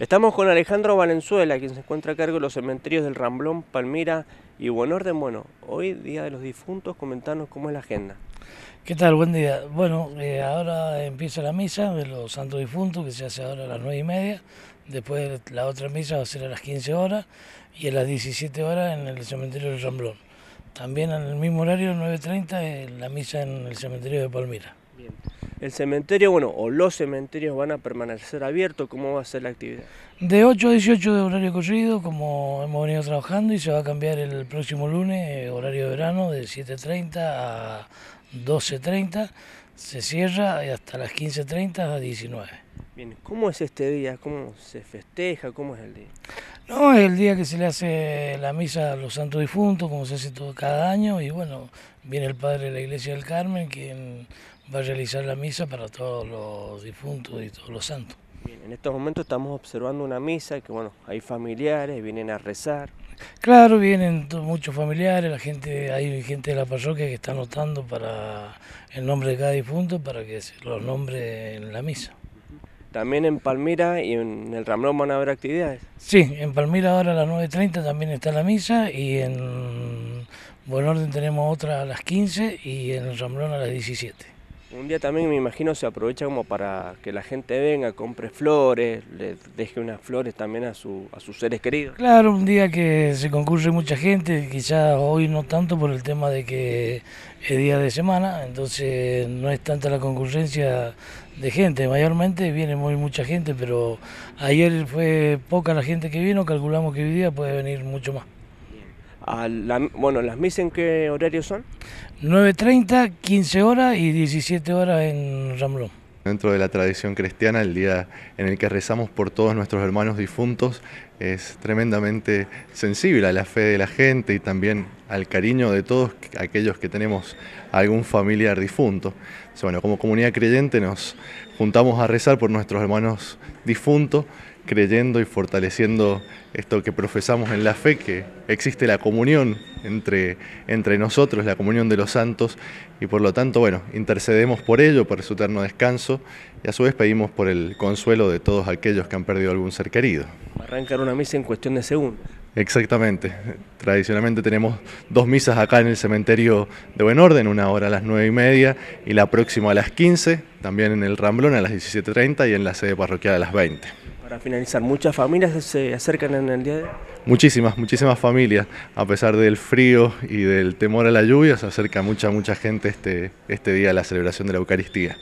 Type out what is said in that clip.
Estamos con Alejandro Valenzuela, quien se encuentra a cargo de los cementerios del Ramblón, Palmira y Buen Orden. Bueno, hoy Día de los Difuntos, comentanos cómo es la agenda. ¿Qué tal? Buen día. Bueno, eh, ahora empieza la misa de los santos difuntos, que se hace ahora a las nueve y media. Después la otra misa va a ser a las 15 horas y a las 17 horas en el cementerio del Ramblón. También en el mismo horario, 9.30, eh, la misa en el cementerio de Palmira el cementerio, bueno, o los cementerios van a permanecer abiertos? ¿Cómo va a ser la actividad? De 8 a 18 de horario corrido, como hemos venido trabajando, y se va a cambiar el próximo lunes, eh, horario de verano, de 7.30 a 12.30. Se cierra hasta las 15.30 a 19. Bien, ¿cómo es este día? ¿Cómo se festeja? ¿Cómo es el día? No, es el día que se le hace la misa a los santos difuntos, como se hace todo cada año, y bueno, viene el padre de la iglesia del Carmen, quien va a realizar la misa para todos los difuntos y todos los santos. Bien, en estos momentos estamos observando una misa que, bueno, hay familiares, vienen a rezar. Claro, vienen muchos familiares, la gente, hay gente de la parroquia que está anotando para el nombre de cada difunto para que se los nombre en la misa. También en Palmira y en el Ramblón van a haber actividades. Sí, en Palmira ahora a las 9.30 también está la misa y en Buen Orden tenemos otra a las 15 y en el Ramblón a las 17. Un día también me imagino se aprovecha como para que la gente venga, compre flores, le deje unas flores también a, su, a sus seres queridos. Claro, un día que se concurre mucha gente, quizás hoy no tanto por el tema de que es día de semana, entonces no es tanta la concurrencia de gente, mayormente viene muy mucha gente, pero ayer fue poca la gente que vino, calculamos que hoy día puede venir mucho más. Ah, bueno, ¿las misen qué horarios son? 9.30, 15 horas y 17 horas en Ramblón. Dentro de la tradición cristiana, el día en el que rezamos por todos nuestros hermanos difuntos es tremendamente sensible a la fe de la gente y también al cariño de todos aquellos que tenemos algún familiar difunto. bueno, como comunidad creyente nos juntamos a rezar por nuestros hermanos difuntos creyendo y fortaleciendo esto que profesamos en la fe, que existe la comunión entre, entre nosotros, la comunión de los santos, y por lo tanto, bueno, intercedemos por ello, por su eterno descanso, y a su vez pedimos por el consuelo de todos aquellos que han perdido algún ser querido. Arrancar una misa en cuestión de segundos. Exactamente. Tradicionalmente tenemos dos misas acá en el cementerio de Buen Orden, una hora a las nueve y media y la próxima a las 15, también en el Ramblón a las 17.30 y en la sede parroquial a las 20. Para finalizar, ¿muchas familias se acercan en el día de hoy? Muchísimas, muchísimas familias. A pesar del frío y del temor a la lluvia, se acerca mucha, mucha gente este, este día a la celebración de la Eucaristía.